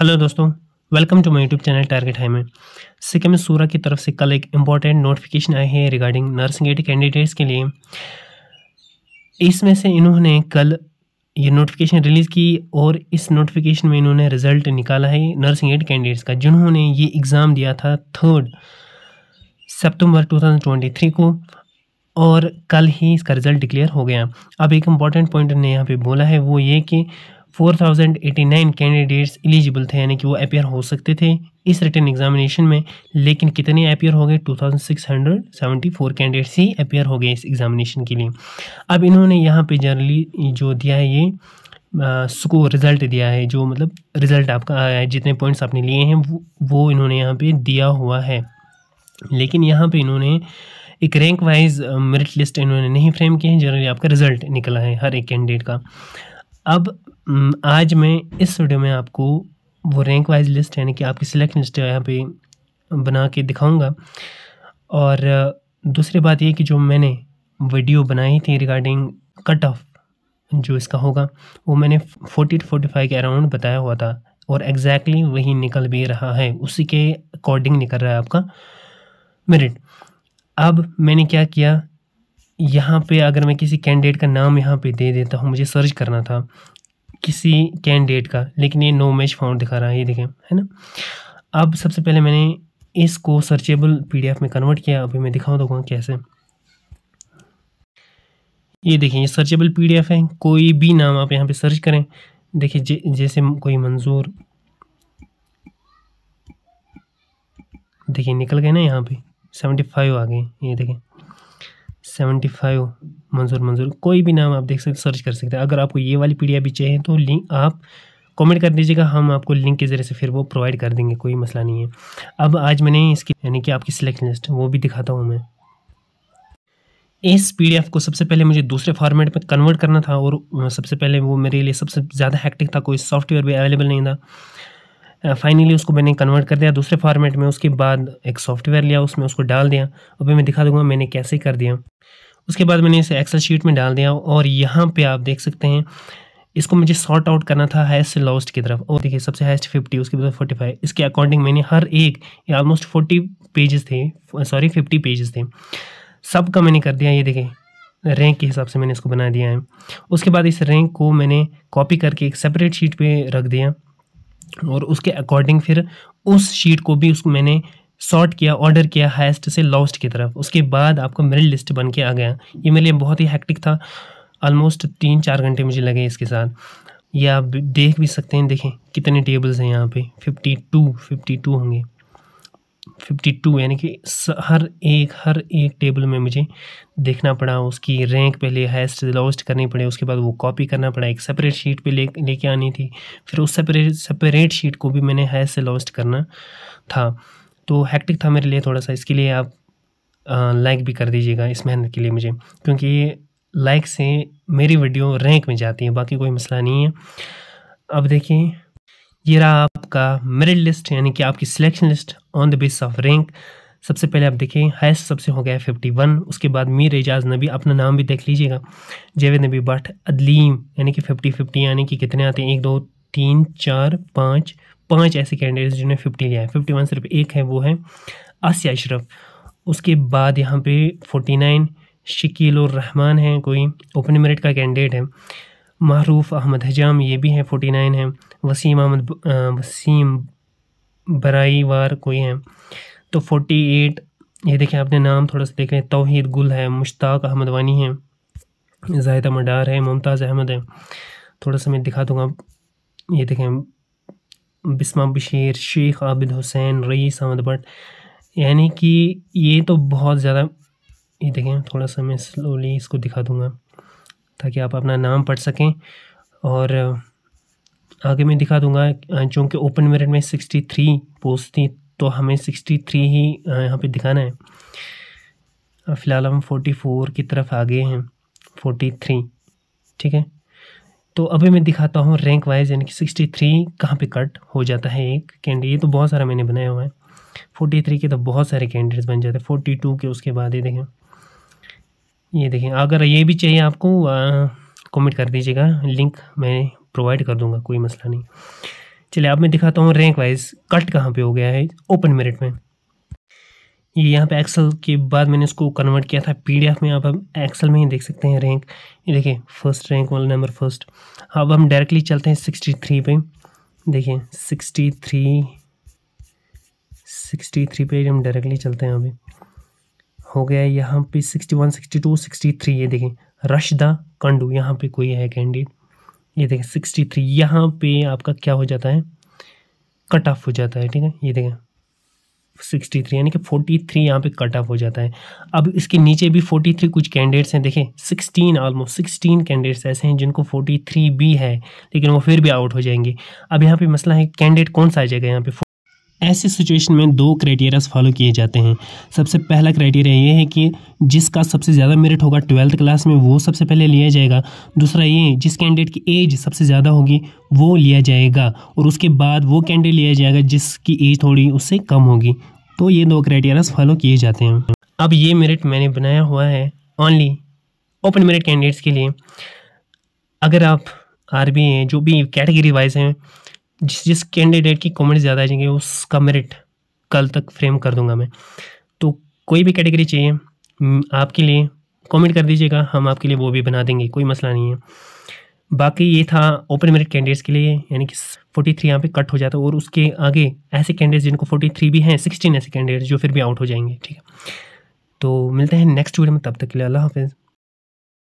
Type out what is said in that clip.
hello दोस्तों welcome to my YouTube channel target high में सिक्किम सूरा की तरफ से कल एक इम्पॉर्टेंट नोटिफिकेशन आई है रिगार्डिंग नर्सिंग एड कैंडिडेट्स के लिए इसमें से इन्होंने कल ये नोटिफिकेशन रिलीज़ की और इस नोटिफिकेशन में इन्होंने रिज़ल्ट निकाला है नर्सिंग एड कैंडिडेट्स का जिन्होंने ये एग्ज़ाम दिया था थर्ड सेप्टेम्बर टू को और कल ही इसका रिज़ल्ट डिक्लेयर हो गया अब एक इम्पॉर्टेंट पॉइंट ने यहाँ पर बोला है वो ये कि 4089 कैंडिडेट्स एलिजिबल थे यानी कि वो अपेयर हो सकते थे इस रिटर्न एग्जामिनेशन में लेकिन कितने अपेयर हो गए 2674 कैंडिडेट्स ही अपेयर हो गए इस एग्जामिनेशन के लिए अब इन्होंने यहाँ पे जनरली जो दिया है ये स्कोर रिज़ल्ट दिया है जो मतलब रिज़ल्ट आपका आया है जितने पॉइंट्स आपने लिए हैं वो, वो इन्होंने यहाँ पर दिया हुआ है लेकिन यहाँ पर इन्होंने एक रैंक वाइज मेरिट लिस्ट इन्होंने नहीं फ्रेम किए हैं जनरली आपका रिज़ल्ट निकला है हर एक कैंडिडेट का अब हम्म, आज मैं इस वीडियो में आपको वो रैंक वाइज लिस्ट यानी कि आपकी सिलेक्ट लिस्ट यहाँ पे बना के दिखाऊंगा और दूसरी बात ये कि जो मैंने वीडियो बनाई थी रिगार्डिंग कट ऑफ जो इसका होगा वो मैंने फोर्टी टू फोर्टी फाइव के अराउंड बताया हुआ था और एग्जैक्टली exactly वही निकल भी रहा है उसी के अकॉर्डिंग निकल रहा है आपका मेरिट अब मैंने क्या किया यहाँ पे अगर मैं किसी कैंडिडेट का नाम यहाँ पे दे देता हूँ मुझे सर्च करना था किसी कैंडिडेट का लेकिन ये नो मैच फाउंड दिखा रहा है ये देखें है ना अब सबसे पहले मैंने इसको सर्चेबल पीडीएफ में कन्वर्ट किया अभी मैं दिखाऊँ दूँगा तो कैसे ये देखिए ये सर्चेबल पीडीएफ है कोई भी नाम आप यहाँ पे सर्च करें देखिए जैसे कोई मंजूर देखिए निकल गए ना यहाँ पे सेवेंटी फाइव आ गए ये देखें सेवेंटी फाइव मंजूर मंजूर कोई भी नाम आप देख सकते सर्च कर सकते हैं अगर आपको ये वाली पीडीएफ भी चाहिए तो लिंक आप कमेंट कर दीजिएगा हम आपको लिंक के ज़रिए से फिर वो प्रोवाइड कर देंगे कोई मसला नहीं है अब आज मैंने इसकी यानी कि आपकी सिलेक्शन लिस्ट वो भी दिखाता हूँ मैं इस पीडीएफ को सबसे पहले मुझे दूसरे फॉर्मेट में कन्वर्ट करना था और सबसे पहले वो मेरे लिए सबसे ज़्यादा हैक्टिक था कोई सॉफ्टवेयर भी अवेलेबल नहीं था फाइनली उसको मैंने कन्वर्ट कर दिया दूसरे फॉर्मेट में उसके बाद एक सॉफ्टवेयर लिया उसमें उसको डाल दिया और फिर मैं दिखा दूंगा मैंने कैसे कर दिया उसके बाद मैंने इसे एक्सेल शीट में डाल दिया और यहाँ पे आप देख सकते हैं इसको मुझे सॉर्ट आउट करना था हाइस्ट से लॉस्ट की तरफ और देखिए सबसे हाइस्ट फिफ्टी उसके बाद फोर्टी फाइव इसके अकॉर्डिंग मैंने हर एक ऑलमोस्ट फोर्टी पेजेस थे सॉरी फिफ्टी पेजेस थे सब का मैंने कर दिया ये देखिए रैंक के हिसाब से मैंने इसको बना दिया है उसके बाद इस रैंक को मैंने कॉपी करके एक सेपरेट शीट पर रख दिया और उसके अकॉर्डिंग फिर उस शीट को भी उस मैंने सॉर्ट किया ऑर्डर किया हाइस्ट से लॉस्ट की तरफ उसके बाद आपका मेरिट लिस्ट बन के आ गया ये मेरे लिए बहुत ही हैक्टिक था ऑलमोस्ट तीन चार घंटे मुझे लगे इसके साथ ये आप देख भी सकते हैं देखें कितने टेबल्स हैं यहाँ पे फिफ्टी टू फिफ्टी टू होंगे फिफ्टी टू यानी कि हर एक हर एक टेबल में मुझे देखना पड़ा उसकी रैंक पहले हाइस्ट लॉस्ट करनी पड़ी उसके बाद वो कॉपी करना पड़ा एक सेपरेट शीट पे ले लेके आनी थी फिर उस सेपरेट सेपरेट शीट को भी मैंने हाइस्ट से करना था तो हैक्टिक था मेरे लिए थोड़ा सा इसके लिए आप लाइक भी कर दीजिएगा इस मेहनत के लिए मुझे क्योंकि लाइक से मेरी वीडियो रैंक में जाती है बाकी कोई मसला नहीं है अब देखिए ये रहा आपका मेरिट लिस्ट यानी कि आपकी selection list on the base of rank सबसे पहले आप देखें हाइस्ट सबसे हो गया फिफ्टी वन उसके बाद मीर एजाज नबी अपना नाम भी देख लीजिएगा जावेद नबी भट्ट अदलीम यानी कि फिफ्टी फिफ्टी यानी कि कितने आते हैं एक दो तीन चार पाँच पाँच ऐसे कैंडिडेट्स जिन्होंने फिफ्टी लिया है फिफ्टी वन सिर्फ एक है वो है आसिया अशरफ उसके बाद यहाँ पे फोर्टी नाइन शकील और रहमान है कोई ओपन मेरिट का कैंडिडेट है मरूफ अहमद हजाम ये भी हैं फोटी नाइन हैं वसीम अहमद वसीम बराई वार कोई हैं तो फोटी एट ये देखें आपने नाम थोड़ा सा देखें तोहद गुल है मुश्ताक अहमद वानी हैं अहमद मडार है मुमताज़ अहमद है थोड़ा सा मैं दिखा दूँगा ये देखें बिस्मा बशीर शेख आबिद हुसैन रईस अहमद भट यानी कि ये तो बहुत ज़्यादा ये देखें थोड़ा सा मैं स्लोली इसको दिखा दूँगा ताकि आप अपना नाम पढ़ सकें और आगे मैं दिखा दूंगा चूँकि ओपन मेरिट में सिक्सटी थ्री पोस्ट थी तो हमें सिक्सटी थ्री ही यहाँ पे दिखाना है फ़िलहाल हम फोर्टी फोर की तरफ आगे हैं फोर्टी थ्री ठीक है तो अभी मैं दिखाता हूँ रैंक वाइज यानी कि सिक्सटी थ्री कहाँ पर कट हो जाता है एक कैंडिडेट तो बहुत सारा मैंने बनाया हुआ है फोर्टी थ्री के तो बहुत सारे कैंडिडेट्स बन जाते हैं फोर्टी टू के उसके बाद ही देखें ये देखिए अगर ये भी चाहिए आपको कमेंट कर दीजिएगा लिंक मैं प्रोवाइड कर दूंगा कोई मसला नहीं चलिए अब मैं दिखाता हूँ रैंक वाइज कट कहाँ पे हो गया है ओपन मेरिट में ये यहाँ पे एक्सेल के बाद मैंने इसको कन्वर्ट किया था पीडीएफ में आप हम एक्सेल में ही देख सकते हैं रैंक ये देखिए फर्स्ट रैंक वाला नंबर फर्स्ट अब हम डायरेक्टली चलते हैं सिक्सटी थ्री पे देखिए सिक्सटी थ्री सिक्सटी थ्री पे हम डायरेक्टली चलते हैं अभी हो गया यहाँ पे sixty one sixty two sixty three ये देखें रशदा कंडू यहाँ पे कोई है कैंडिडेट ये देखें सिक्सटी थ्री यहाँ पे आपका क्या हो जाता है कट ऑफ हो जाता है ठीक है ये देखें सिक्सटी थ्री यानी कि फोर्टी थ्री यहाँ पर कट ऑफ हो जाता है अब इसके नीचे भी फोर्टी थ्री कुछ कैंडिडेट्स हैं देखें सिक्सटीन ऑलमोस्ट सिक्सटीन कैंडिडेट्स ऐसे हैं जिनको फोर्टी थ्री भी है लेकिन वो फिर भी आउट हो जाएंगे अब यहाँ पे मसला है कैंडिडेट कौन सा आ जाएगा यहाँ पे ऐसी सिचुएशन में दो क्राइटेरियाज फॉलो किए जाते हैं सबसे पहला क्राइटेरिया ये है कि जिसका सबसे ज़्यादा मेरिट होगा ट्वेल्थ क्लास में वो सबसे पहले लिया जाएगा दूसरा ये जिस कैंडिडेट की एज सबसे ज़्यादा होगी वो लिया जाएगा और उसके बाद वो कैंडिडेट लिया जाएगा जिसकी एज थोड़ी उससे कम होगी तो ये दो क्राइटेरियाज फॉलो किए जाते हैं अब ये मेरिट मैंने बनाया हुआ है ओनली ओपन मेरिट कैंडिडेट्स के लिए अगर आप आर बी हैं जो भी कैटेगरी वाइज हैं जिस जिस कैंडिडेट की कमेंट ज़्यादा आ जाएंगे उसका मेरिट कल तक फ्रेम कर दूंगा मैं तो कोई भी कैटेगरी चाहिए हम्म, आपके लिए कमेंट कर दीजिएगा हम आपके लिए वो भी बना देंगे कोई मसला नहीं है बाकी ये था ओपन मेरिट कैंडिडेट्स के लिए यानी कि 43 थ्री यहाँ पर कट हो जाता है और उसके आगे ऐसे कैंडिडेट्स जिनको 43 भी हैं 16 ऐसे कैंडिडेट्स जो फिर भी आउट हो जाएंगे ठीक है तो मिलते हैं नेक्स्ट वीडियो में तब तक के लिए अल्लाह हाफिज़